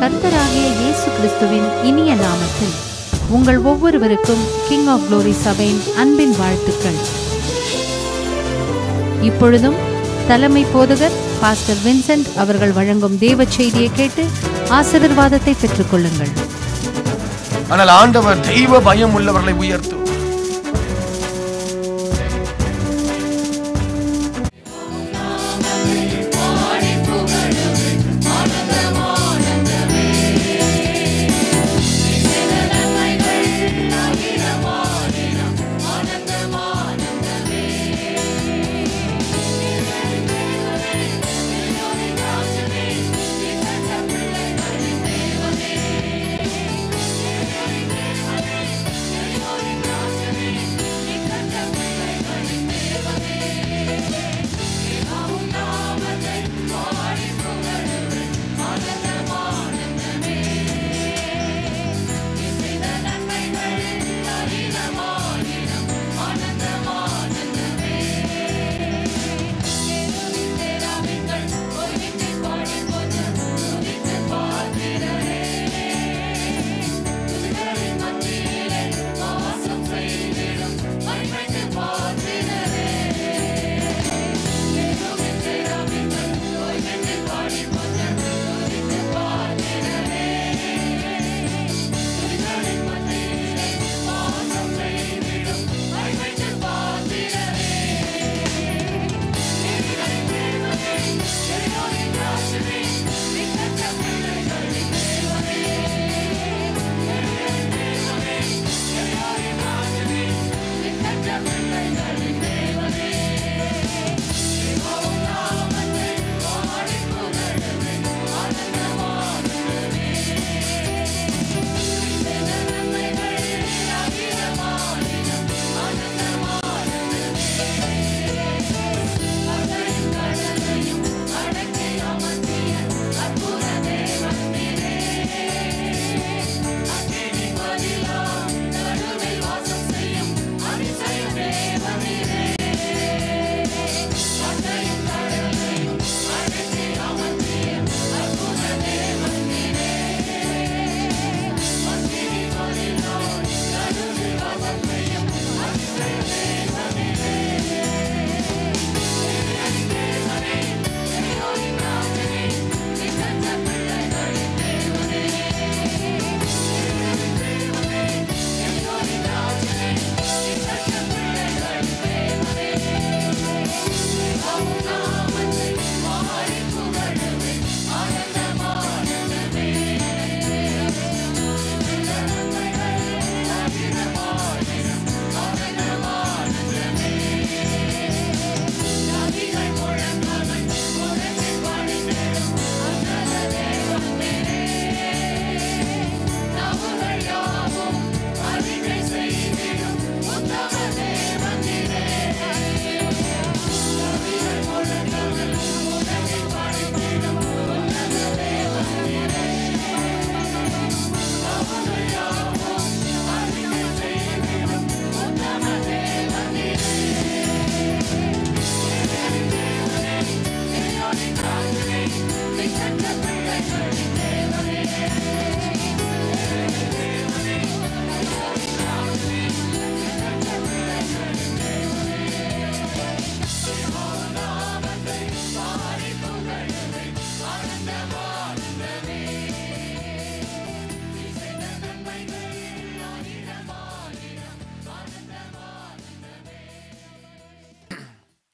கர்த்தராகிய இயேசு கிறிஸ்துவின் இனிய நாமத்தில் உங்கள் ஒவ்வொருவருக்கும் கிங் ஆஃப் குளோரி சபையின் அன்பின் வாழ்த்துக்கள் இப்பொழுதும் தலைமை போதகர் பாஸ்டர் வின்சென்ட் அவர்கள் வழங்கும் தேவ செய்தியை கேட்டு ஆசீர்வாதத்தை பெற்றுக் கொள்ளுங்கள் ஆனால் ஆண்டவர் தெய்வ பயம் உள்ளவர்களை உயர்த்தும்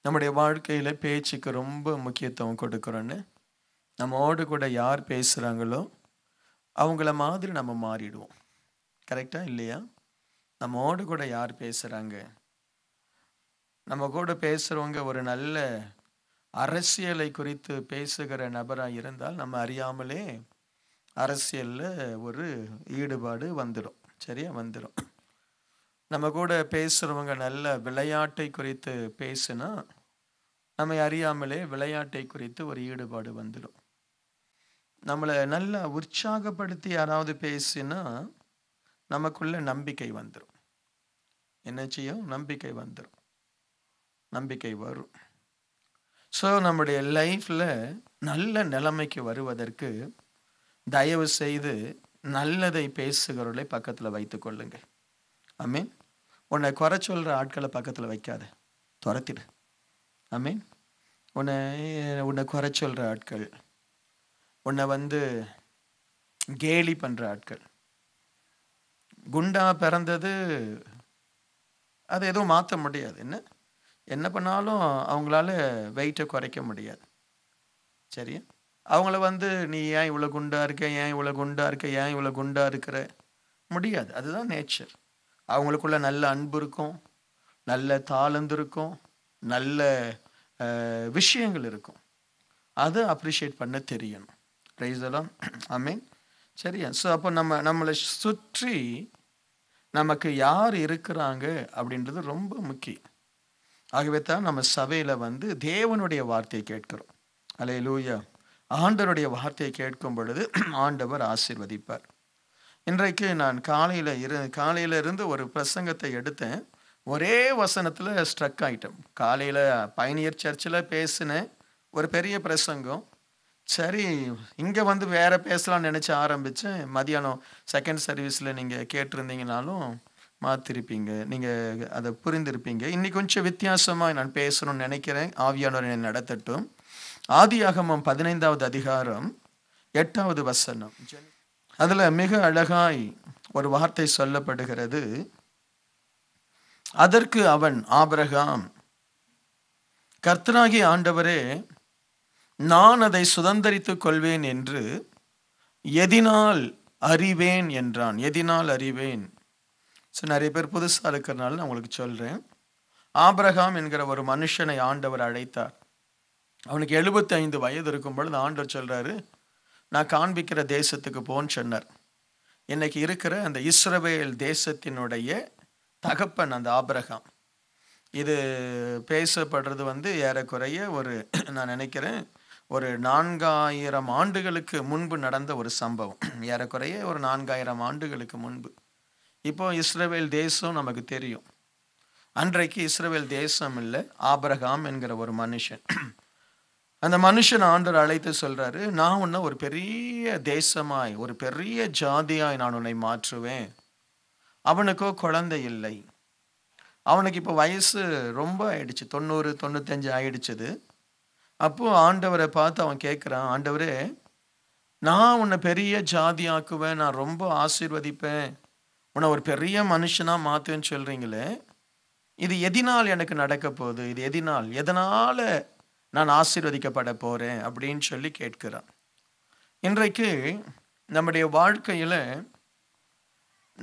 நம்முடைய வாழ்க்கையில் பேச்சுக்கு ரொம்ப முக்கியத்துவம் கொடுக்குறோன்னு நம்மோடு கூட யார் பேசுகிறாங்களோ அவங்கள மாதிரி நம்ம மாறிடுவோம் கரெக்டாக இல்லையா நம்மோடு கூட யார் பேசுகிறாங்க நம்ம கூட பேசுகிறவங்க ஒரு நல்ல அரசியலை குறித்து பேசுகிற நபராக இருந்தால் நம்ம அறியாமலே அரசியலில் ஒரு ஈடுபாடு வந்துடும் சரியா வந்துடும் நம்ம கூட பேசுகிறவங்க நல்ல விளையாட்டை குறித்து பேசுனா நம்மை அறியாமலே விளையாட்டை குறித்து ஒரு ஈடுபாடு வந்துடும் நம்மளை நல்லா உற்சாகப்படுத்தி யாராவது பேசினா நமக்குள்ள நம்பிக்கை வந்துடும் என்ன செய்யும் நம்பிக்கை வந்துடும் நம்பிக்கை வரும் ஸோ நம்முடைய லைஃப்பில் நல்ல நிலைமைக்கு வருவதற்கு தயவு செய்து நல்லதை பேசுகிறவர்களை பக்கத்தில் வைத்து கொள்ளுங்கள் ஐ மீன் உன்னை குறை சொல்கிற ஆட்களை பக்கத்தில் வைக்காத துரத்திடு ஐ மீன் உன்னை உன்னை குறை சொல்கிற ஆட்கள் உன்னை வந்து கேலி பண்ணுற ஆட்கள் குண்டா பிறந்தது அது எதுவும் மாற்ற முடியாது என்ன என்ன பண்ணாலும் அவங்களால வெயிட்டை குறைக்க முடியாது சரியா அவங்கள வந்து நீ ஏன் இவ்வளோ குண்டா இருக்க ஏன் இவ்வளோ குண்டா இருக்க ஏன் இவ்வளோ குண்டா இருக்கிற முடியாது அதுதான் நேச்சர் அவங்களுக்குள்ள நல்ல அன்பு இருக்கும் நல்ல தாளந்து இருக்கும் நல்ல விஷயங்கள் இருக்கும் அதை அப்ரிஷியேட் பண்ண தெரியணும் ப்ரைஸெல்லாம் ஐ மீன் சரியா ஸோ அப்போ நம்ம நம்மளை சுற்றி நமக்கு யார் இருக்கிறாங்க அப்படின்றது ரொம்ப முக்கியம் ஆகவே தான் நம்ம சபையில் வந்து தேவனுடைய வார்த்தையை கேட்கிறோம் அலே லூயா ஆண்டவருடைய வார்த்தையை கேட்கும் பொழுது ஆண்டவர் ஆசிர்வதிப்பார் இன்றைக்கு நான் காலையில் இரு காலையிலிருந்து ஒரு பிரசங்கத்தை எடுத்தேன் ஒரே வசனத்தில் ஸ்ட்ரக் ஆகிட்டோம் காலையில் பயணியர் சர்ச்சில் பேசினேன் ஒரு பெரிய பிரசங்கம் சரி இங்கே வந்து வேறு பேசலாம்னு நினச்சி ஆரம்பித்தேன் மதியானம் செகண்ட் சர்வீஸில் நீங்கள் கேட்டிருந்தீங்கனாலும் மாற்றிருப்பீங்க நீங்கள் அதை புரிந்திருப்பீங்க இன்னைக்கு கொஞ்சம் வித்தியாசமாக நான் பேசணும்னு நினைக்கிறேன் ஆவியானவர் என்னை நடத்தட்டும் ஆதியாகமம் பதினைந்தாவது அதிகாரம் எட்டாவது வசனம் அதில் மிக அழகாய் ஒரு வார்த்தை சொல்லப்படுகிறது அதற்கு அவன் ஆபரகாம் கர்த்தராகி ஆண்டவரே நான் அதை சுதந்திரித்துக் கொள்வேன் என்று எதினால் அறிவேன் என்றான் எதினால் அறிவேன் ஸோ நிறைய பேர் புதுசாக இருக்கிறனால நான் உங்களுக்கு சொல்கிறேன் ஆபரகாம் என்கிற ஒரு மனுஷனை ஆண்டவர் அழைத்தார் அவனுக்கு எழுபத்தி ஐந்து வயது இருக்கும் பொழுது ஆண்டவர் சொல்கிறாரு நான் காண்பிக்கிற தேசத்துக்கு போன்னு சொன்னார் இன்றைக்கி இருக்கிற அந்த இஸ்ரவேல் தேசத்தினுடைய தகப்பன் அந்த ஆபரகம் இது பேசப்படுறது வந்து ஏறக்குறைய ஒரு நான் நினைக்கிறேன் ஒரு நான்காயிரம் ஆண்டுகளுக்கு முன்பு நடந்த ஒரு சம்பவம் ஏறக்குறைய ஒரு நான்காயிரம் ஆண்டுகளுக்கு முன்பு இப்போ இஸ்ரேவேல் தேசம் நமக்கு தெரியும் அன்றைக்கு இஸ்ரேவேல் தேசம் இல்லை ஆபரகாம் என்கிற ஒரு மனுஷன் அந்த மனுஷன் ஆண்டர் அழைத்து சொல்கிறாரு நான் உன்னை ஒரு பெரிய தேசமாய் ஒரு பெரிய ஜாதியாய் நான் உன்னை மாற்றுவேன் அவனுக்கோ குழந்தை இல்லை அவனுக்கு இப்போ வயசு ரொம்ப ஆயிடுச்சு தொண்ணூறு தொண்ணூத்தஞ்சு ஆயிடுச்சுது அப்போது ஆண்டவரை பார்த்து அவன் கேட்குறான் ஆண்டவரே நான் உன்னை பெரிய ஜாதி ஆக்குவேன் நான் ரொம்ப ஆசீர்வதிப்பேன் உன்னை ஒரு பெரிய மனுஷனாக மாற்றுன்னு சொல்கிறீங்களே இது எதினால் எனக்கு நடக்க போகுது இது எதினால் எதனால் நான் ஆசீர்வதிக்கப்பட போகிறேன் அப்படின்னு சொல்லி கேட்கிறான் இன்றைக்கு நம்முடைய வாழ்க்கையில்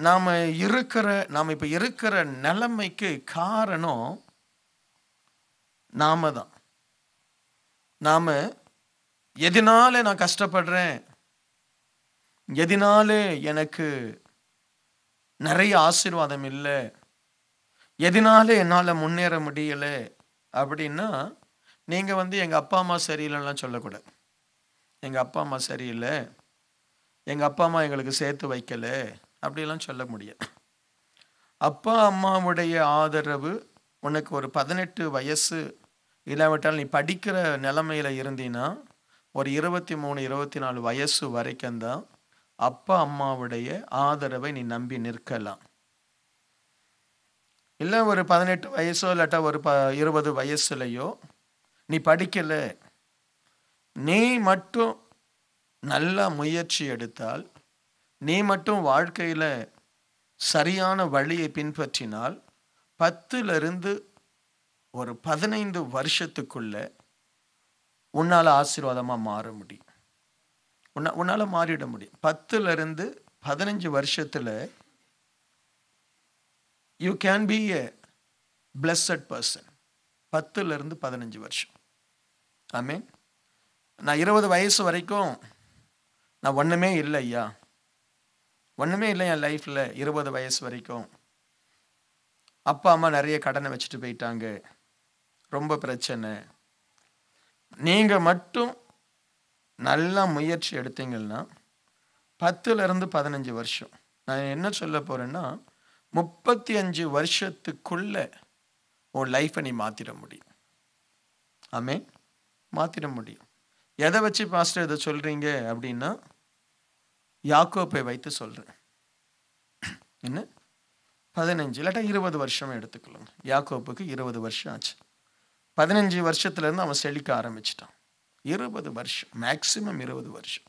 நாம் இருக்கிற நாம் இப்போ இருக்கிற நிலைமைக்கு காரணம் நாம தான் நாம் எதினால நான் கஷ்டப்படுறேன் எதினால எனக்கு நிறைய ஆசீர்வாதம் இல்லை எதனால என்னால் முன்னேற முடியலை அப்படின்னா நீங்கள் வந்து எங்கள் அப்பா அம்மா சரியில்லைலாம் சொல்லக்கூடாது எங்கள் அப்பா அம்மா சரியில்லை எங்கள் அப்பா அம்மா எங்களுக்கு சேர்த்து வைக்கலை அப்படிலாம் சொல்ல முடியாது அப்பா அம்மாவுடைய ஆதரவு உனக்கு ஒரு பதினெட்டு வயசு இல்லாவிட்டால் நீ படிக்கிற நிலமையில் இருந்தீன்னா ஒரு இருபத்தி மூணு இருபத்தி நாலு வயசு வரைக்கும் தான் அப்பா அம்மாவுடைய ஆதரவை நீ நம்பி நிற்கலாம் இல்லை ஒரு பதினெட்டு வயசோ இல்லாட்டா ஒரு ப இருபது வயசுலையோ நீ படிக்கலை நீ மட்டும் நல்லா முயற்சி எடுத்தால் நீ மட்டும் வாழ்க்கையில் சரியான வழியை பின்பற்றினால் பத்துலேருந்து ஒரு பதினைந்து வருஷத்துக்குள்ளே உன்னால் ஆசீர்வாதமாக மாற முடியும் உன்ன உன்னால் மாறிட முடியும் பத்துலேருந்து பதினஞ்சு வருஷத்தில் you can be a blessed person பத்துலேருந்து பதினஞ்சு வருஷம் ஐ மீன் நான் இருபது வயசு வரைக்கும் நான் ஒன்றுமே இல்லை ஐயா ஒன்றுமே இல்லை என் லைஃப்பில் இருபது வயசு வரைக்கும் அப்பா அம்மா நிறைய கடனை வச்சுட்டு போயிட்டாங்க ரொம்ப பிரச்சனை நீங்கள் மட்டும் நல்லா முயற்சி எடுத்தீங்கன்னா பத்துலேருந்து பதினஞ்சு வருஷம் நான் என்ன சொல்ல போகிறேன்னா முப்பத்தி அஞ்சு வருஷத்துக்குள்ளே உன் லைஃப்பை நீ மாற்றிட முடியும் ஆமே மாற்றிட முடியும் எதை வச்சு பாஸ்டர் இதை சொல்கிறீங்க அப்படின்னா யாக்கோப்பை வைத்து சொல்கிறேன் என்ன பதினஞ்சு இல்லாட்டா இருபது வருஷம் எடுத்துக்கலாம் யாக்கோப்புக்கு இருபது வருஷம் ஆச்சு பதினஞ்சு வருஷத்துலேருந்து அவன் செழிக்க ஆரம்பிச்சிட்டான் இருபது வருஷம் மேக்சிமம் இருபது வருஷம்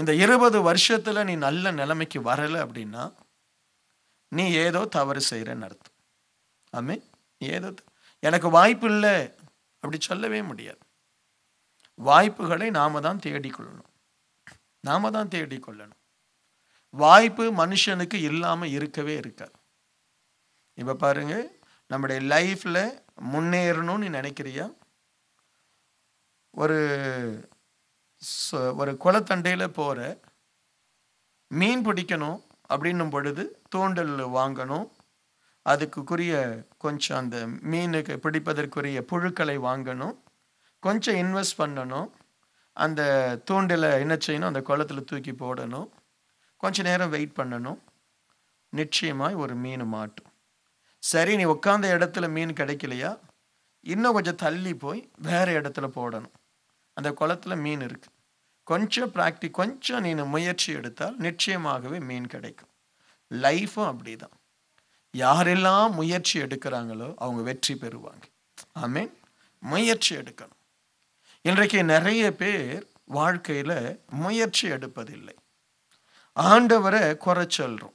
இந்த இருபது வருஷத்தில் நீ நல்ல நிலைமைக்கு வரலை அப்படின்னா நீ ஏதோ தவறு செய்கிறேன்னு அர்த்தம் ஆமே ஏதோ எனக்கு வாய்ப்பு இல்லை அப்படி சொல்லவே முடியாது வாய்ப்புகளை நாம தான் தேடிக்கொள்ளணும் நாம தான் தேடி கொள்ளணும் வாய்ப்பு மனுஷனுக்கு இல்லாமல் இருக்கவே இருக்காது இப்போ பாருங்க நம்முடைய லைஃப்பில் முன்னேறணும்னு நினைக்கிறியா ஒரு ஒரு குளத்தண்டையில் போகிற மீன் பிடிக்கணும் அப்படின்னும் பொழுது தூண்டல் வாங்கணும் அதுக்குரிய கொஞ்சம் அந்த மீனுக்கு பிடிப்பதற்குரிய புழுக்களை வாங்கணும் கொஞ்சம் இன்வெஸ்ட் பண்ணணும் அந்த தூண்டில் என்ன செய்யணும் அந்த குளத்தில் தூக்கி போடணும் கொஞ்ச நேரம் வெயிட் பண்ணணும் நிச்சயமாய் ஒரு மீன் மாட்டும் சரி நீ உட்காந்த இடத்துல மீன் கிடைக்கலையா இன்னும் கொஞ்சம் தள்ளி போய் வேறு இடத்துல போடணும் அந்த குளத்தில் மீன் இருக்குது கொஞ்சம் ப்ராக்டி கொஞ்சம் நீ முயற்சி எடுத்தால் நிச்சயமாகவே மீன் கிடைக்கும் லைஃப்பும் அப்படி தான் யாரெல்லாம் முயற்சி எடுக்கிறாங்களோ அவங்க வெற்றி பெறுவாங்க ஆமீன் முயற்சி எடுக்கணும் இன்றைக்கு நிறைய பேர் வாழ்க்கையில் முயற்சி எடுப்பதில்லை ஆண்டவரை குறை சொல்கிறோம்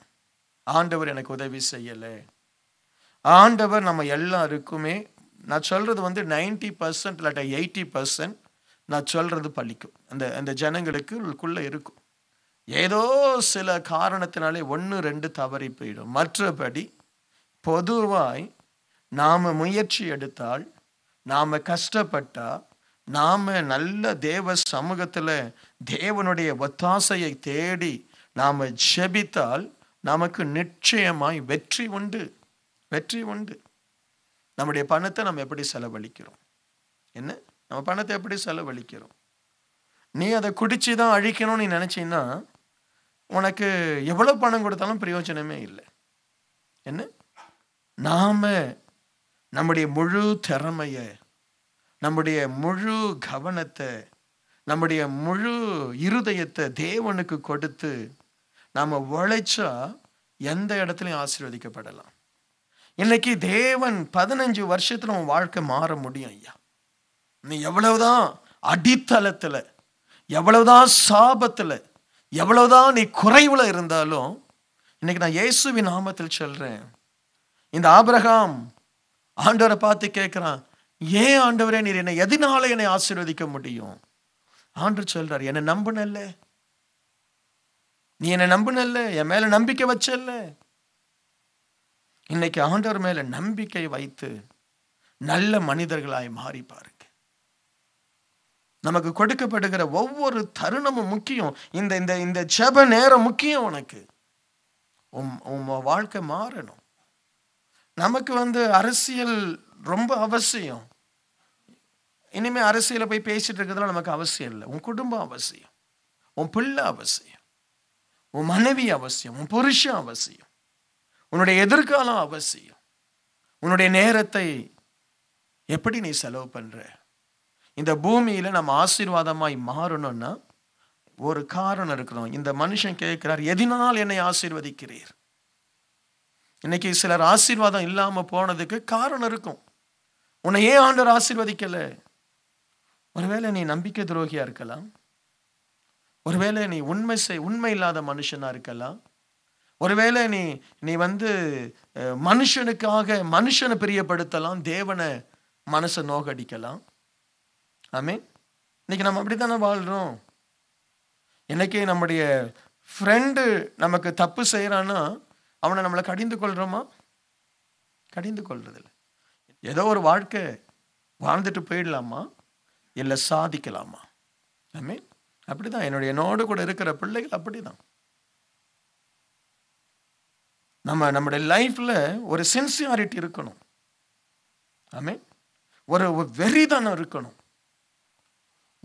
ஆண்டவர் எனக்கு உதவி செய்யலை ஆண்டவர் நம்ம எல்லாருக்குமே நான் சொல்கிறது வந்து நைன்டி பர்சன்ட் இல்லாட்ட எயிட்டி பர்சன்ட் நான் சொல்கிறது பழிக்கும் அந்த அந்த ஜனங்களுக்குள்ளே இருக்கும் ஏதோ சில காரணத்தினாலே ஒன்று ரெண்டு தவறி போயிடும் மற்றபடி பொதுவாய் நாம் முயற்சி எடுத்தால் நாம் கஷ்டப்பட்டால் நாம் நல்ல தேவ சமூகத்தில் தேவனுடைய ஒத்தாசையை தேடி நாம் ஜெபித்தால் நமக்கு நிச்சயமாய் வெற்றி உண்டு வெற்றி உண்டு நம்முடைய பணத்தை நம்ம எப்படி செலவழிக்கிறோம் என்ன நம்ம பணத்தை எப்படி செலவழிக்கிறோம் நீ அதை குடிச்சு தான் அழிக்கணும்னு நீ நினச்சின்னா உனக்கு எவ்வளோ பணம் கொடுத்தாலும் பிரயோஜனமே இல்லை என்ன நாம் நம்முடைய முழு திறமையை நம்முடைய முழு கவனத்தை நம்முடைய முழு இருதயத்தை தேவனுக்கு கொடுத்து நாம் உழைச்சா எந்த இடத்துலையும் ஆசீர்வதிக்கப்படலாம் இன்னைக்கு தேவன் பதினஞ்சு வருஷத்துல உன் வாழ்க்கை மாற முடியும் ஐயா நீ எவ்வளவுதான் அடித்தளத்தில் எவ்வளவுதான் சாபத்தில் எவ்வளவுதான் நீ குறைவில் இருந்தாலும் இன்னைக்கு நான் இயேசுவின் நாமத்தில் சொல்றேன் இந்த ஆபிரகாம் ஆண்டோரை பார்த்து கேட்குறான் ஏன் ஆண்டவரே நீர் என்னை எதனால என்னை ஆசீர்வதிக்க முடியும் ஆண்டு சொல்றார் என்னை நம்பினல்ல நீ என்னை நம்பினல்ல என் மேல நம்பிக்கை வச்சல்ல இன்னைக்கு ஆண்டவர் மேல நம்பிக்கை வைத்து நல்ல மனிதர்களாய் மாறி பாருங்க நமக்கு கொடுக்கப்படுகிற ஒவ்வொரு தருணமும் முக்கியம் இந்த இந்த இந்த ஜப நேரம் முக்கியம் உனக்கு உன் வாழ்க்கை மாறணும் நமக்கு வந்து அரசியல் ரொம்ப அவசியம் இனிமேல் அரசியலை போய் பேசிகிட்டு இருக்கிறதுலாம் நமக்கு அவசியம் இல்லை உன் குடும்பம் அவசியம் உன் பிள்ளை அவசியம் உன் மனைவி அவசியம் உன் புருஷன் அவசியம் உன்னுடைய எதிர்காலம் அவசியம் உன்னுடைய நேரத்தை எப்படி நீ செலவு பண்ணுற இந்த பூமியில் நம்ம ஆசீர்வாதமாய் மாறணும்னா ஒரு காரணம் இருக்கணும் இந்த மனுஷன் கேட்கிறார் எதினால் என்னை ஆசீர்வதிக்கிறீர் இன்னைக்கு சிலர் ஆசீர்வாதம் இல்லாமல் போனதுக்கு காரணம் இருக்கும் உன்னை ஏன் ஆண்டவர் ஆசீர்வதிக்கலை ஒருவேளை நீ நம்பிக்கை துரோகியா இருக்கலாம் ஒருவேளை நீ உண்மை செய் உண்மை இல்லாத மனுஷனாக இருக்கலாம் ஒருவேளை நீ நீ வந்து மனுஷனுக்காக மனுஷனை பிரியப்படுத்தலாம் தேவனை மனசை நோகடிக்கலாம் ஆமே இன்னைக்கு நம்ம அப்படி தானே வாழ்கிறோம் இன்னைக்கு நம்முடைய ஃப்ரெண்டு நமக்கு தப்பு செய்கிறான்னா அவனை நம்மளை கடிந்து கொள்கிறோமா கடிந்து கொள்றதில்லை ஏதோ ஒரு வாழ்க்கை வாழ்ந்துட்டு போயிடலாமா இல்லை சாதிக்கலாமா ஐ மீன் அப்படி தான் என்னுடைய என்னோடு கூட இருக்கிற பிள்ளைகள் அப்படி தான் நம்ம நம்முடைய லைஃப்பில் ஒரு சின்சியாரிட்டி இருக்கணும் ஐ மீன் ஒரு தானே இருக்கணும்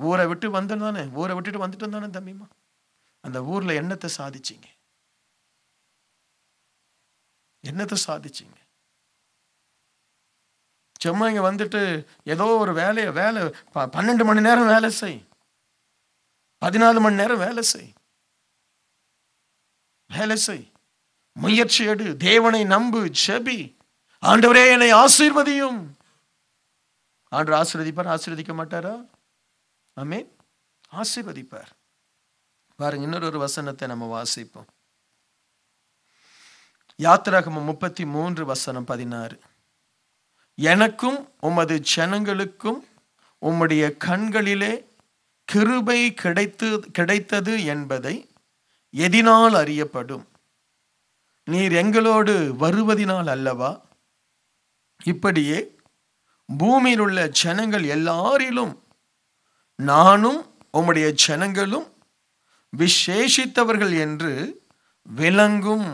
ஊரை விட்டு தானே ஊரை விட்டுட்டு வந்துட்டு தானே தம்பிமா அந்த ஊரில் என்னத்தை சாதிச்சிங்க என்னத்தை சாதிச்சிங்க சும்மா இங்கே வந்துட்டு ஏதோ ஒரு வேலையை வேலை பன்னெண்டு மணி நேரம் வேலை செய் பதினாலு மணி நேரம் வேலை செய் வேலை செய் முயற்சி எடு தேவனை நம்பு செபி ஆண்டவரே என்னை ஆசீர்வதியும் ஆண்டு ஆசீர்வதிப்பார் ஆசீர்வதிக்க மாட்டாரா ஆமே ஆசீர்வதிப்பார் பாருங்க இன்னொரு வசனத்தை நம்ம வாசிப்போம் யாத்திராகமம் முப்பத்தி மூன்று வசனம் பதினாறு எனக்கும் உமது ஜனங்களுக்கும் உம்முடைய கண்களிலே கிருபை கிடைத்து கிடைத்தது என்பதை எதினால் அறியப்படும் நீர் எங்களோடு வருவதினால் அல்லவா இப்படியே பூமியில் உள்ள ஜனங்கள் எல்லாரிலும் நானும் உம்முடைய ஜனங்களும் விசேஷித்தவர்கள் என்று விளங்கும்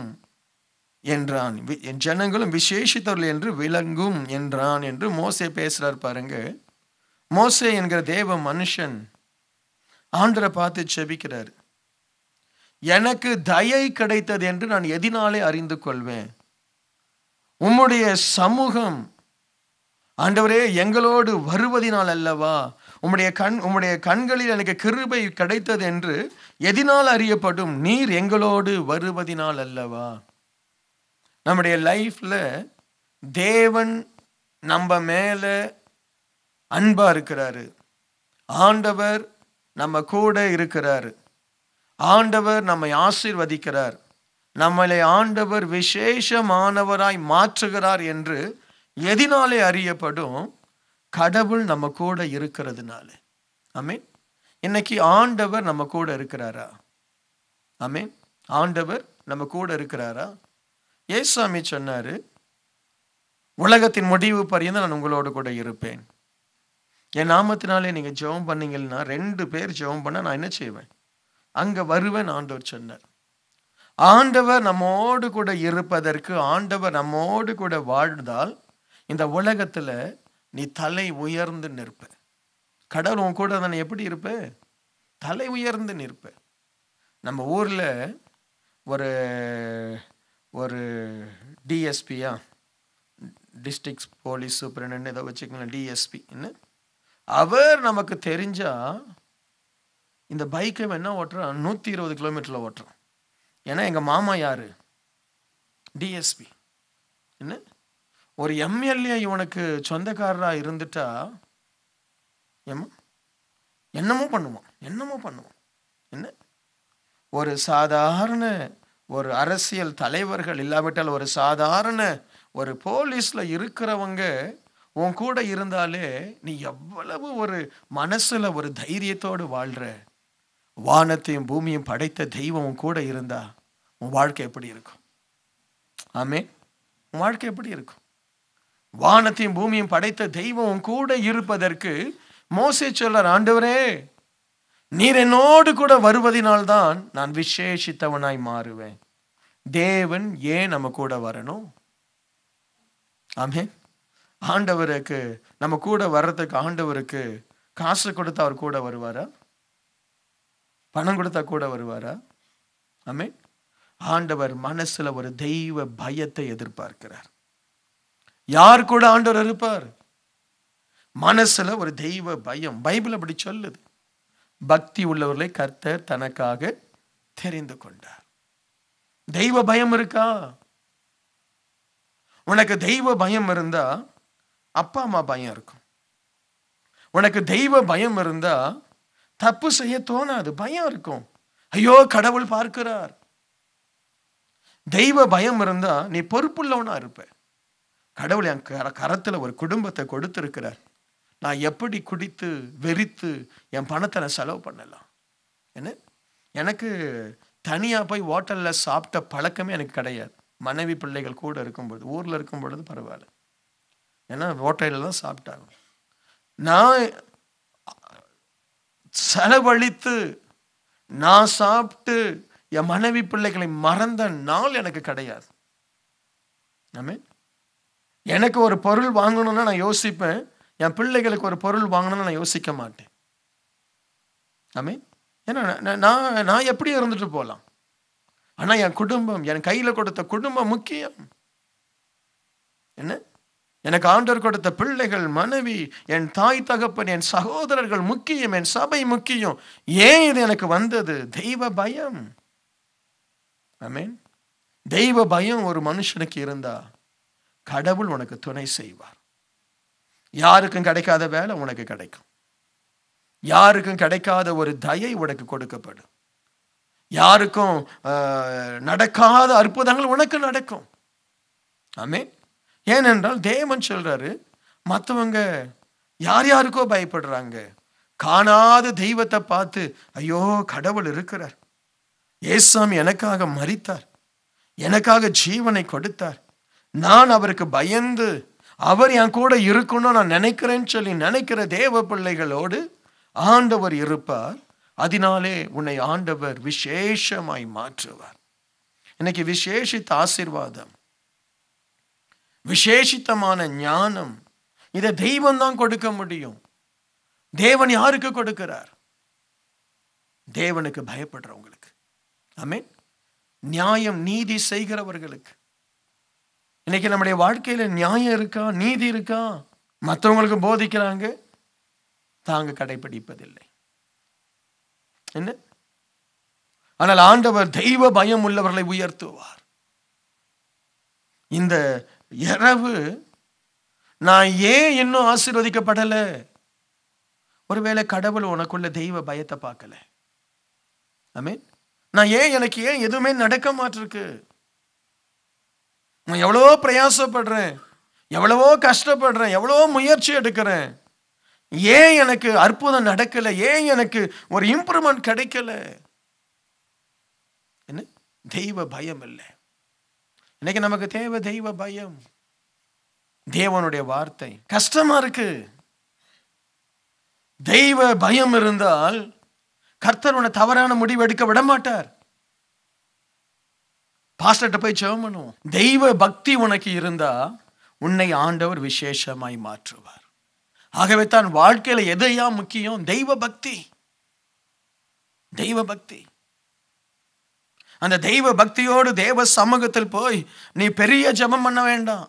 என்றான் ஜனங்களும் விசேஷித்தவர்கள் என்று விளங்கும் என்றான் என்று மோசே பேசுகிறார் பாருங்க மோசே என்கிற தேவ மனுஷன் ஆண்டரை பார்த்து செபிக்கிறார் எனக்கு தயை கிடைத்தது என்று நான் எதினாலே அறிந்து கொள்வேன் உம்முடைய சமூகம் ஆண்டவரே எங்களோடு வருவதினால் அல்லவா உம்முடைய கண் உம்முடைய கண்களில் எனக்கு கிருபை கிடைத்தது என்று எதினால் அறியப்படும் நீர் எங்களோடு வருவதினால் அல்லவா நம்முடைய லைஃப்பில் தேவன் நம்ம மேலே அன்பாக இருக்கிறாரு ஆண்டவர் நம்ம கூட இருக்கிறாரு ஆண்டவர் நம்மை ஆசிர்வதிக்கிறார் நம்மளை ஆண்டவர் விசேஷமானவராய் மாற்றுகிறார் என்று எதினாலே அறியப்படும் கடவுள் நம்ம கூட இருக்கிறதுனால அமீன் இன்னைக்கு ஆண்டவர் நம்ம கூட இருக்கிறாரா அமீன் ஆண்டவர் நம்ம கூட இருக்கிறாரா ஏசாமி சொன்னார் உலகத்தின் முடிவு பரியந்த நான் உங்களோடு கூட இருப்பேன் என் நாமத்தினாலே நீங்கள் ஜெபம் பண்ணீங்கன்னா ரெண்டு பேர் ஜெபம் பண்ண நான் என்ன செய்வேன் அங்கே வருவேன் ஆண்டவர் சொன்னார் ஆண்டவர் நம்மோடு கூட இருப்பதற்கு ஆண்டவர் நம்மோடு கூட வாழ்ந்தால் இந்த உலகத்தில் நீ தலை உயர்ந்து நிற்ப கடவுள் உன் கூட தானே எப்படி இருப்ப தலை உயர்ந்து நிற்ப நம்ம ஊரில் ஒரு ஒரு டிஎஸ்பியா டிஸ்ட்ரிக்ட் போலீஸ் சூப்பரண்ட் ஏதோ வச்சுக்கலாம் டிஎஸ்பின்னு அவர் நமக்கு தெரிஞ்சால் இந்த பைக்கை என்ன ஓட்டுறான் நூற்றி இருபது கிலோமீட்டரில் ஓட்டுறான் ஏன்னா எங்கள் மாமா யார் டிஎஸ்பி என்ன ஒரு எம்எல்ஏ இவனுக்கு சொந்தக்காரராக இருந்துட்டா ஏமா என்னமோ பண்ணுவான் என்னமோ பண்ணுவான் என்ன ஒரு சாதாரண ஒரு அரசியல் தலைவர்கள் இல்லாவிட்டால் ஒரு சாதாரண ஒரு போலீஸில் இருக்கிறவங்க உன் கூட இருந்தாலே நீ எவ்வளவு ஒரு மனசில் ஒரு தைரியத்தோடு வாழ்கிற வானத்தையும் பூமியும் படைத்த தெய்வம் உன் கூட இருந்தா உன் வாழ்க்கை எப்படி இருக்கும் ஆமே உன் வாழ்க்கை எப்படி இருக்கும் வானத்தையும் பூமியும் படைத்த தெய்வம் உன் கூட இருப்பதற்கு மோசி சொல்கிறார் ஆண்டவரே நீர் என்னோடு கூட வருவதினால்தான் நான் விசேஷித்தவனாய் மாறுவேன் தேவன் ஏன் நம்ம கூட வரணும் ஆமே ஆண்டவருக்கு நம்ம கூட வர்றதுக்கு ஆண்டவருக்கு காசு கொடுத்தா அவர் கூட வருவாரா பணம் கொடுத்தா கூட வருவாரா ஆமே ஆண்டவர் மனசுல ஒரு தெய்வ பயத்தை எதிர்பார்க்கிறார் யார் கூட ஆண்டவர் இருப்பார் மனசுல ஒரு தெய்வ பயம் பைபிள் அப்படி சொல்லுது பக்தி உள்ளவர்களை கர்த்தர் தனக்காக தெரிந்து கொண்டார் தெய்வ பயம் இருக்கா உனக்கு தெய்வ பயம் இருந்தா அப்பா அம்மா பயம் இருக்கும் உனக்கு தெய்வ பயம் இருந்தா தப்பு செய்ய தோணாது பயம் இருக்கும் ஐயோ கடவுள் பார்க்கிறார் தெய்வ பயம் இருந்தா நீ பொறுப்புள்ளவனா இருப்ப கடவுள் என் கரத்துல ஒரு குடும்பத்தை கொடுத்திருக்கிறார் நான் எப்படி குடித்து வெறித்து என் பணத்தை நான் செலவு பண்ணலாம் என்ன எனக்கு தனியாக போய் ஹோட்டலில் சாப்பிட்ட பழக்கமே எனக்கு கிடையாது மனைவி பிள்ளைகள் கூட இருக்கும்பொழுது ஊரில் இருக்கும் பொழுது பரவாயில்ல ஏன்னா ஹோட்டலில் தான் சாப்பிட்டாங்க நான் செலவழித்து நான் சாப்பிட்டு என் மனைவி பிள்ளைகளை மறந்த நாள் எனக்கு கிடையாது ஆமே எனக்கு ஒரு பொருள் வாங்கணும்னா நான் யோசிப்பேன் என் பிள்ளைகளுக்கு ஒரு பொருள் வாங்கணும்னு நான் யோசிக்க மாட்டேன் ஆமே ஏன்னா நான் நான் எப்படி இருந்துட்டு போகலாம் ஆனால் என் குடும்பம் என் கையில் கொடுத்த குடும்பம் முக்கியம் என்ன எனக்கு ஆண்டர் கொடுத்த பிள்ளைகள் மனைவி என் தாய் தகப்பன் என் சகோதரர்கள் முக்கியம் என் சபை முக்கியம் ஏன் இது எனக்கு வந்தது தெய்வ பயம் ஐமீன் தெய்வ பயம் ஒரு மனுஷனுக்கு இருந்தா கடவுள் உனக்கு துணை செய்வார் யாருக்கும் கிடைக்காத வேலை உனக்கு கிடைக்கும் யாருக்கும் கிடைக்காத ஒரு தயை உனக்கு கொடுக்கப்படும் யாருக்கும் நடக்காத அற்புதங்கள் உனக்கு நடக்கும் ஆமே ஏனென்றால் தேவன் சொல்றாரு மற்றவங்க யார் யாருக்கோ பயப்படுறாங்க காணாத தெய்வத்தை பார்த்து ஐயோ கடவுள் இருக்கிறார் ஏசாமி எனக்காக மறித்தார் எனக்காக ஜீவனை கொடுத்தார் நான் அவருக்கு பயந்து அவர் என் கூட இருக்கணும் நான் நினைக்கிறேன்னு சொல்லி நினைக்கிற தேவ பிள்ளைகளோடு ஆண்டவர் இருப்பார் அதனாலே உன்னை ஆண்டவர் விசேஷமாய் மாற்றுவார் இன்னைக்கு விசேஷித்த ஆசிர்வாதம் விசேஷித்தமான ஞானம் இதை தெய்வம் தான் கொடுக்க முடியும் தேவன் யாருக்கு கொடுக்கிறார் தேவனுக்கு பயப்படுறவங்களுக்கு ஐ மீன் நியாயம் நீதி செய்கிறவர்களுக்கு இன்னைக்கு நம்முடைய வாழ்க்கையில் நியாயம் இருக்கா நீதி இருக்கா மற்றவங்களுக்கு போதிக்கிறாங்க தாங்க கடைபிடிப்பதில்லை என்ன ஆனால் ஆண்டவர் தெய்வ பயம் உள்ளவர்களை உயர்த்துவார் இந்த இரவு நான் ஏன் இன்னும் ஆசீர்வதிக்கப்படலை ஒருவேளை கடவுள் உனக்குள்ள தெய்வ பயத்தை பார்க்கல ஐ மீன் நான் ஏன் எனக்கு ஏன் எதுவுமே நடக்க மாட்டிருக்கு நான் எவ்வளவோ பிரயாசப்படுறேன் எவ்வளவோ கஷ்டப்படுறேன் எவ்வளவோ முயற்சி எடுக்கிறேன் ஏன் எனக்கு அற்புதம் நடக்கலை ஏன் எனக்கு ஒரு இம்ப்ரூவ்மெண்ட் கிடைக்கல என்ன தெய்வ பயம் இல்லை இன்னைக்கு நமக்கு தேவை தெய்வ பயம் தேவனுடைய வார்த்தை கஷ்டமா இருக்கு தெய்வ பயம் இருந்தால் கர்த்தர் உன தவறான முடிவு எடுக்க விட மாட்டார் பாஸ்டர்கிட்ட போய் ஜெபம் பண்ணுவோம் தெய்வ பக்தி உனக்கு இருந்தா உன்னை ஆண்டவர் விசேஷமாய் மாற்றுவார் ஆகவே தான் வாழ்க்கையில் எதையா முக்கியம் தெய்வ பக்தி தெய்வ பக்தி அந்த தெய்வ பக்தியோடு தேவ சமூகத்தில் போய் நீ பெரிய ஜபம் பண்ண வேண்டாம்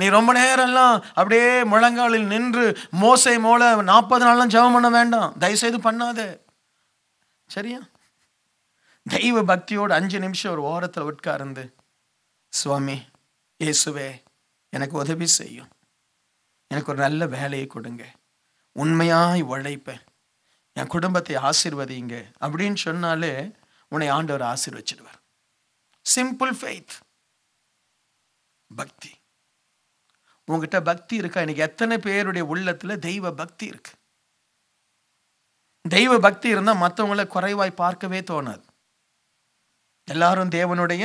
நீ ரொம்ப நேரம்லாம் அப்படியே முழங்காலில் நின்று மோசை மோளை நாற்பது நாள்லாம் ஜபம் பண்ண வேண்டாம் தயவுசெய்து பண்ணாதே சரியா தெய்வ பக்தியோடு அஞ்சு நிமிஷம் ஒரு ஓரத்தில் உட்கார்ந்து சுவாமி இயேசுவே எனக்கு உதவி செய்யும் எனக்கு ஒரு நல்ல வேலையை கொடுங்க உண்மையாய் உழைப்பேன் என் குடும்பத்தை ஆசிர்வதிங்க அப்படின்னு சொன்னாலே உன்னை ஆண்டவர் ஆசிர்வச்சிடுவார் சிம்பிள் ஃபெய்த் பக்தி உங்ககிட்ட பக்தி இருக்கா எனக்கு எத்தனை பேருடைய உள்ளத்துல தெய்வ பக்தி இருக்கு தெய்வ பக்தி இருந்தால் மற்றவங்களை குறைவாய் பார்க்கவே தோணாது எல்லாரும் தேவனுடைய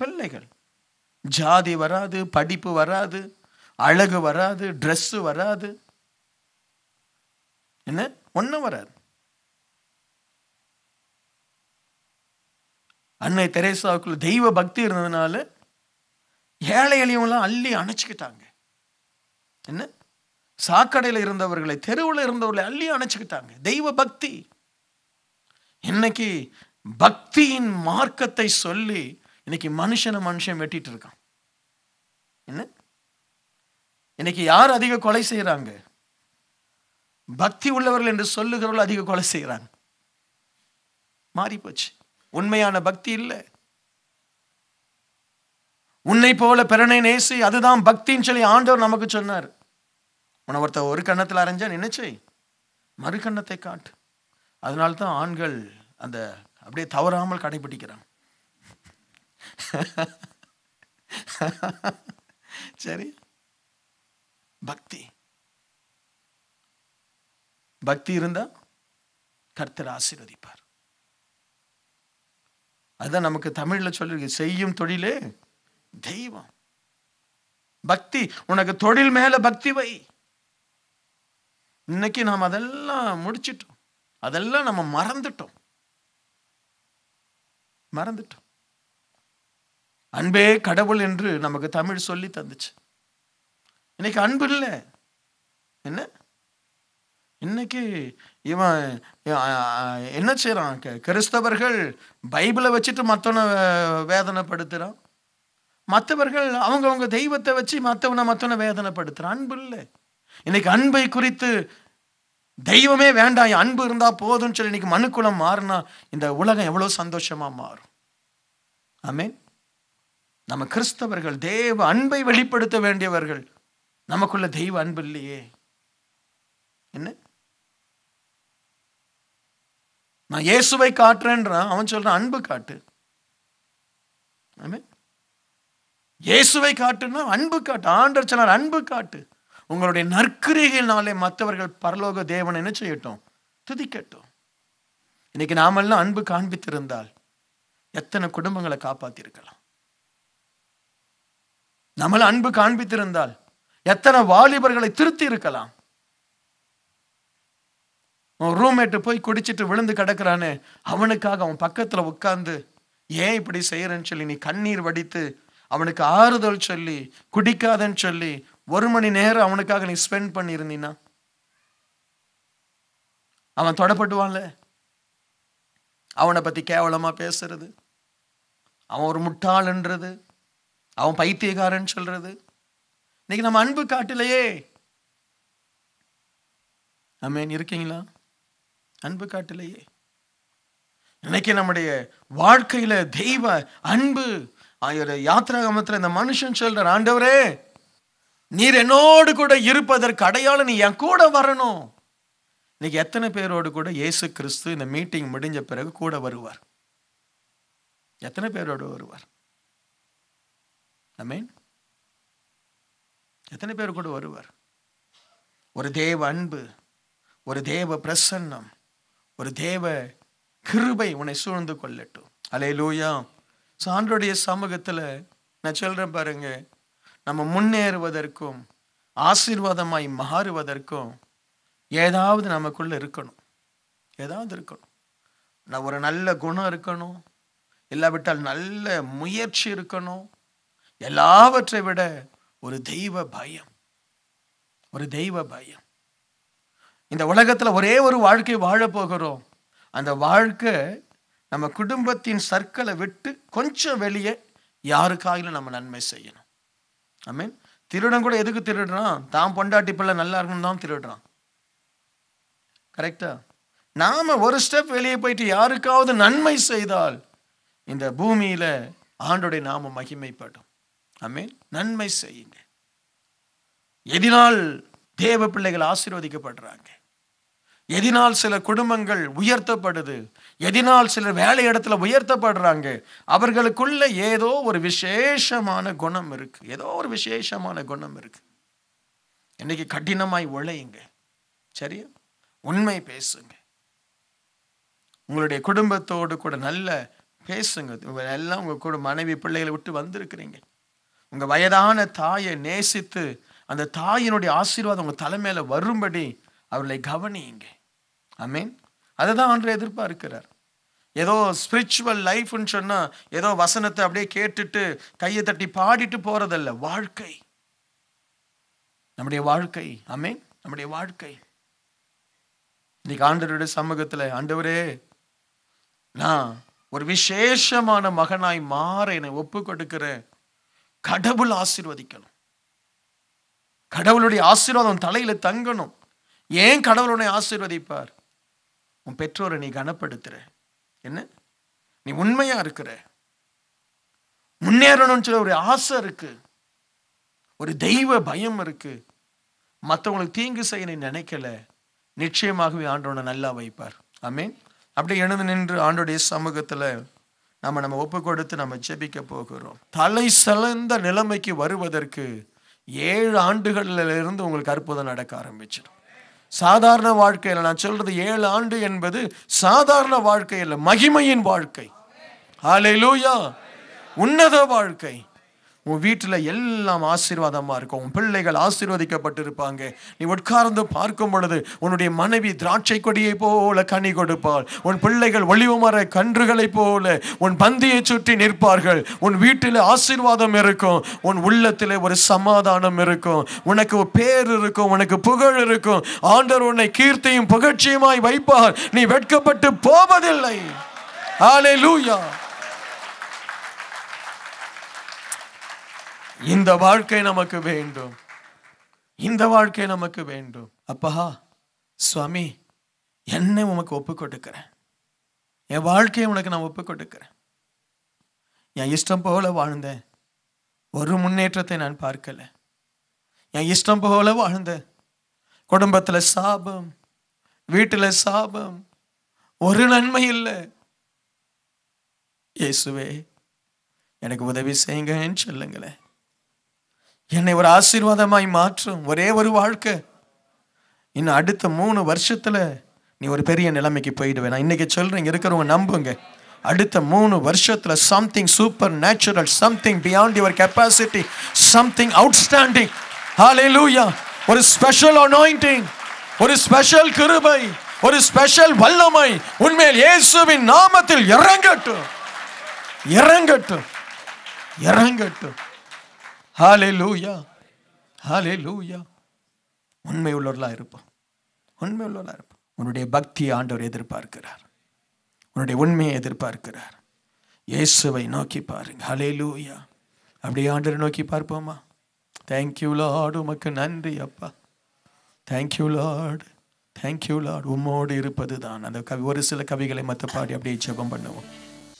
பிள்ளைகள் ஜாதி வராது படிப்பு வராது அழகு வராது ட்ரெஸ்ஸு வராது என்ன ஒன்றும் வராது அன்னை தெரேசாவுக்குள்ள தெய்வ பக்தி இருந்ததுனால ஏழை எளியவங்களாம் அள்ளி அணைச்சிக்கிட்டாங்க என்ன சாக்கடையில் இருந்தவர்களை தெருவில் இருந்தவர்களை அள்ளி அணைச்சிக்கிட்டாங்க தெய்வ பக்தி இன்னைக்கு பக்தியின் மார்க்கத்தை சொல்லி இன்னைக்கு மனுஷனை மனுஷன் வெட்டிட்டு இருக்கான் என்ன இன்னைக்கு யார் அதிக கொலை செய்கிறாங்க பக்தி உள்ளவர்கள் என்று சொல்லுகிறவர்கள் அதிக கொலை செய்கிறாங்க மாறி போச்சு உண்மையான பக்தி இல்லை உன்னை போல பிறனை நேசி அதுதான் பக்தின்னு சொல்லி ஆண்டவர் நமக்கு சொன்னார் உன ஒருத்த ஒரு கண்ணத்தில் அரைஞ்சா நினைச்சே மறு கண்ணத்தை காட்டு அதனால்தான் ஆண்கள் அந்த அப்படியே தவறாமல் கடைபிடிக்கிறாங்க சரி பக்தி பக்தி இருந்தா கர்த்தர் ஆசீர்வதிப்பார் அதுதான் நமக்கு தமிழ்ல சொல்லிருக்கு செய்யும் தொழிலே தெய்வம் பக்தி உனக்கு தொழில் மேல பக்தி வை இன்னைக்கு நாம் அதெல்லாம் முடிச்சிட்டோம் அதெல்லாம் நம்ம மறந்துட்டோம் மறந்துட்டோம் அன்பே கடவுள் என்று நமக்கு தமிழ் சொல்லி தந்துச்சு இன்னைக்கு அன்பு இல்லை என்ன இன்னைக்கு இவன் என்ன செய்யறான் கிறிஸ்தவர்கள் பைபிளை வச்சுட்டு மற்றவனை வேதனைப்படுத்துறான் மற்றவர்கள் அவங்கவுங்க தெய்வத்தை வச்சு மற்றவனை மற்றவனை வேதனைப்படுத்துறான் அன்பு இல்லை இன்னைக்கு அன்பை குறித்து தெய்வமே வேண்டாம் என் அன்பு இருந்தால் போதும்னு சொல்லி இன்னைக்கு மனுக்குளம் மாறினா இந்த உலகம் எவ்வளோ சந்தோஷமாக மாறும் ஆமே நம்ம கிறிஸ்தவர்கள் தேவ அன்பை வெளிப்படுத்த வேண்டியவர்கள் நமக்குள்ள தெய்வ அன்பு இல்லையே என்ன நான் இயேசுவை காட்டுறேன்றான் அவன் சொல்றான் அன்பு காட்டு ஆமே இயேசுவை காட்டுன்னா அன்பு காட்டு ஆண்டர் சொன்னார் அன்பு காட்டு உங்களுடைய நற்கிரைகளினாலே மற்றவர்கள் பரலோக தேவன் என்ன செய்யட்டும் துதிக்கட்டும் இன்னைக்கு நாமெல்லாம் அன்பு காண்பித்திருந்தால் எத்தனை குடும்பங்களை காப்பாத்திருக்கலாம் நம்மள அன்பு காண்பித்திருந்தால் எத்தனை வாலிபர்களை திருத்தி இருக்கலாம் உன் ரூம்மேட்டு போய் குடிச்சிட்டு விழுந்து கிடக்குறானே அவனுக்காக அவன் பக்கத்துல உட்கார்ந்து ஏன் இப்படி செய்யறன்னு சொல்லி நீ கண்ணீர் வடித்து அவனுக்கு ஆறுதல் சொல்லி குடிக்காதன்னு சொல்லி ஒரு மணி நேரம் அவனுக்காக நீ ஸ்பெண்ட் பண்ணியிருந்தீன்னா அவன் தொடப்பட்டுவான்ல அவனை பற்றி கேவலமாக பேசுறது அவன் ஒரு முட்டாளன்றது அவன் பைத்தியக்காரன் சொல்றது இன்னைக்கு நம்ம அன்பு காட்டலையே அமேன் இருக்கீங்களா அன்பு காட்டலையே இன்னைக்கு நம்முடைய வாழ்க்கையில தெய்வ அன்பு யாத்திராகமத்தில் இந்த மனுஷன் சொல்றார் ஆண்டவரே நீர் என்னோடு கூட இருப்பதற்கு அடையாளம் நீ என் கூட வரணும் இன்னைக்கு எத்தனை பேரோடு கூட இயேசு கிறிஸ்து இந்த மீட்டிங் முடிஞ்ச பிறகு கூட வருவார் எத்தனை பேரோடு வருவார் மீன் எத்தனை பேர் கூட வருவார் ஒரு தேவ அன்பு ஒரு தேவ பிரசன்னம் ஒரு தேவ கிருபை உன்னை சூழ்ந்து கொள்ளட்டும் அலையிலூயா சான்றோடைய சமூகத்தில் நான் சொல்கிறேன் பாருங்கள் நம்ம முன்னேறுவதற்கும் ஆசீர்வாதமாய் மாறுவதற்கும் ஏதாவது நமக்குள்ள இருக்கணும் ஏதாவது இருக்கணும் நான் ஒரு நல்ல குணம் இருக்கணும் இல்லாவிட்டால் நல்ல முயற்சி இருக்கணும் எல்லாவற்றை விட ஒரு தெய்வ பயம் ஒரு தெய்வ பயம் இந்த உலகத்தில் ஒரே ஒரு வாழ்க்கை வாழப்போகிறோம் அந்த வாழ்க்கை நம்ம குடும்பத்தின் சர்க்கலை விட்டு கொஞ்சம் வெளியே யாருக்காகிலும் நம்ம நன்மை செய்யணும் ஐ மீன் திருடன் கூட எதுக்கு திருடுறான் தான் பொண்டாட்டி பிள்ளை நல்லா இருக்கணும் தான் திருடுறான் கரெக்டா நாம ஒரு ஸ்டெப் வெளியே போயிட்டு யாருக்காவது நன்மை செய்தால் இந்த பூமியில் ஆண்டுடைய நாம மகிமைப்படும் ஐ மீன் நன்மை செய்யுங்க எதினால் தேவ பிள்ளைகள் ஆசீர்வதிக்கப்படுறாங்க எதினால் சில குடும்பங்கள் உயர்த்தப்படுது எதினால் சிலர் வேலை இடத்துல உயர்த்தப்படுறாங்க அவர்களுக்குள்ள ஏதோ ஒரு விசேஷமான குணம் இருக்கு ஏதோ ஒரு விசேஷமான குணம் இருக்கு இன்னைக்கு கடினமாய் உழையுங்க சரியா உண்மை பேசுங்க உங்களுடைய குடும்பத்தோடு கூட நல்ல பேசுங்க எல்லாம் உங்கள் கூட மனைவி பிள்ளைகளை விட்டு வந்திருக்கிறீங்க உங்கள் வயதான தாயை நேசித்து அந்த தாயினுடைய ஆசீர்வாதம் உங்கள் தலைமையில வரும்படி அவர்களை கவனியுங்க ஐ மீன் அதை தான் ஆண்டு எதிர்பார்க்கிறார் ஏதோ ஸ்பிரிச்சுவல் லைஃப்னு சொன்னால் ஏதோ வசனத்தை அப்படியே கேட்டுட்டு கையை தட்டி பாடிட்டு போகிறதல்ல வாழ்க்கை நம்முடைய வாழ்க்கை ஆமே நம்முடைய வாழ்க்கை இன்னைக்கு ஆண்டவருடைய சமூகத்தில் ஆண்டவரே நான் ஒரு விசேஷமான மகனாய் மாற என்னை ஒப்பு கொடுக்கிறேன் கடவுள் ஆசீர்வதிக்கணும் கடவுளுடைய ஆசீர்வாதம் தலையில் தங்கணும் ஏன் கடவுளுடைய ஆசீர்வதிப்பார் உன் பெற்றோரை நீ கனப்படுத்துற என்ன நீ உண்மையாக இருக்கிற முன்னேறணும்னு சொல்ல ஒரு ஆசை இருக்குது ஒரு தெய்வ பயம் இருக்குது மற்றவங்களுக்கு தீங்கு செய்ய நீ நினைக்கல நிச்சயமாகவே ஆண்டோட நல்லா வைப்பார் ஆமீன் அப்படியே எழுந்து நின்று ஆண்டோடைய சமூகத்தில் நம்ம நம்ம ஒப்பு கொடுத்து நம்ம ஜெபிக்க போகிறோம் தலை சிலந்த நிலைமைக்கு வருவதற்கு ஏழு ஆண்டுகளில் இருந்து உங்களுக்கு அற்புதம் நடக்க ஆரம்பிச்சிடும் சாதாரண வாழ்க்கையில் நான் சொல்றது ஏழு ஆண்டு என்பது சாதாரண வாழ்க்கை மகிமையின் வாழ்க்கை ஆலை லூயா உன்னத வாழ்க்கை உன் வீட்டில் எல்லாம் ஆசீர்வாதமாக இருக்கும் உன் பிள்ளைகள் ஆசீர்வதிக்கப்பட்டிருப்பாங்க நீ உட்கார்ந்து பார்க்கும் பொழுது உன்னுடைய மனைவி திராட்சை கொடியை போல கனி கொடுப்பாள் உன் பிள்ளைகள் ஒளிவுமர கன்றுகளைப் போல உன் பந்தியை சுற்றி நிற்பார்கள் உன் வீட்டில் ஆசீர்வாதம் இருக்கும் உன் உள்ளத்தில் ஒரு சமாதானம் இருக்கும் உனக்கு பேர் இருக்கும் உனக்கு புகழ் இருக்கும் ஆண்டர் உன்னை கீர்த்தியும் புகழ்ச்சியுமாய் வைப்பார் நீ வெட்கப்பட்டு போவதில்லை ஆலே லூயா இந்த வாழ்க்கை நமக்கு வேண்டும் இந்த வாழ்க்கை நமக்கு வேண்டும் அப்பா சுவாமி என்னை உமக்கு ஒப்பு கொடுக்கிறேன் என் வாழ்க்கையை உனக்கு நான் ஒப்பு கொடுக்கிறேன் என் இஷ்டம் போல வாழ்ந்தேன் ஒரு முன்னேற்றத்தை நான் பார்க்கல என் இஷ்டம் போல வாழ்ந்தேன் குடும்பத்தில் சாபம் வீட்டில் சாபம் ஒரு நன்மை இல்லை இயேசுவே எனக்கு உதவி செய்யுங்கன்னு சொல்லுங்களேன் என்னை ஒரு ஆசீர்வாதமாய் மாற்றும் ஒரே ஒரு வாழ்க்கை இன்னும் அடுத்த மூணு வருஷத்தில் நீ ஒரு பெரிய நிலைமைக்கு போயிடுவேன் நான் இன்றைக்கி சொல்கிறேன் இருக்கிறவங்க நம்புங்க அடுத்த மூணு வருஷத்தில் something super natural something beyond your capacity something outstanding standing லூயா ஒரு ஸ்பெஷல் அனாயிண்டிங் ஒரு ஸ்பெஷல் கிருபை ஒரு ஸ்பெஷல் வல்லமை உண்மையில் இயேசுவின் நாமத்தில் இறங்கட்டும் இறங்கட்டும் இறங்கட்டும் ஹாலே லூயா ஹாலே லூயா உண்மை உள்ளவர்களாக இருப்போம் உண்மை உள்ளவர்களாக இருப்போம் உன்னுடைய பக்தியை ஆண்டவர் எதிர்பார்க்கிறார் உன்னுடைய உண்மையை எதிர்பார்க்கிறார் இயேசுவை நோக்கி பாருங்க ஹலே லூயா அப்படியே ஆண்டரை நோக்கி பார்ப்போமா தேங்க்யூ லார்டு உமக்கு நன்றி அப்பா தேங்க்யூ லார்டு தேங்க்யூ லார்டு உம்மோடு இருப்பது தான் அந்த கவி ஒரு சில கவிகளை மற்ற பாடி அப்படியே ஜெபம் பண்ணுவோம்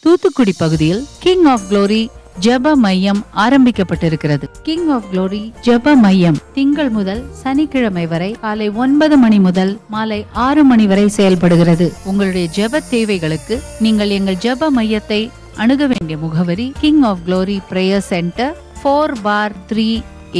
தூத்துக்குடி பகுதியில் கிங் ஆஃப் க்ளோரி ஜப மையம் ஆரம்பிக்கப்பட்டிருக்கிறது கிங் ஆஃப் குளோரி ஜப மையம் திங்கள் முதல் சனிக்கிழமை வரை காலை ஒன்பது மணி முதல் மாலை ஆறு மணி வரை செயல்படுகிறது உங்களுடைய ஜப தேவைகளுக்கு நீங்கள் எங்கள் ஜப மையத்தை அணுக வேண்டிய முகவரி king of glory prayer centre four bar three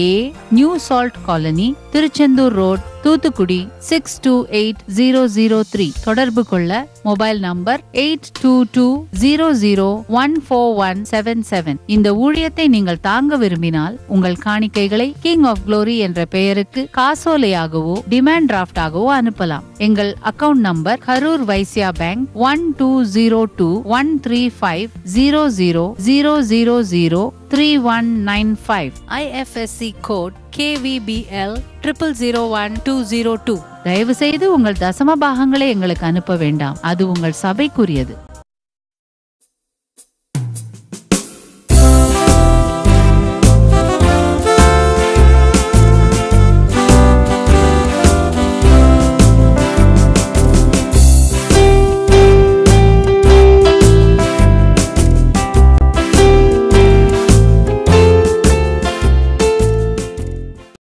A new salt colony Tiruchendur road Thoothukudi six two eight zero zero three தொடர்பு கொள்ள mobile number eight two two zero zero one four one seven seven இந்த ஊழியத்தை நீங்கள் தாங்க விரும்பினால் உங்கள் காணிக்கைகளை king of glory என்ற பெயருக்கு காசோலையாகவோ டிமாண்ட் டிராஃப்டாகவோ அனுப்பலாம் எங்கள் account number Karur Vysya bank one two zero two one three five zero zero zero zero zero three one nine five IFSC code KVBL triple zero one two zero two தயவு செய்து உங்கள் தசம பாகங்களை எங்களுக்கு அனுப்ப வேண்டாம் அது உங்கள் சபைக்குரியது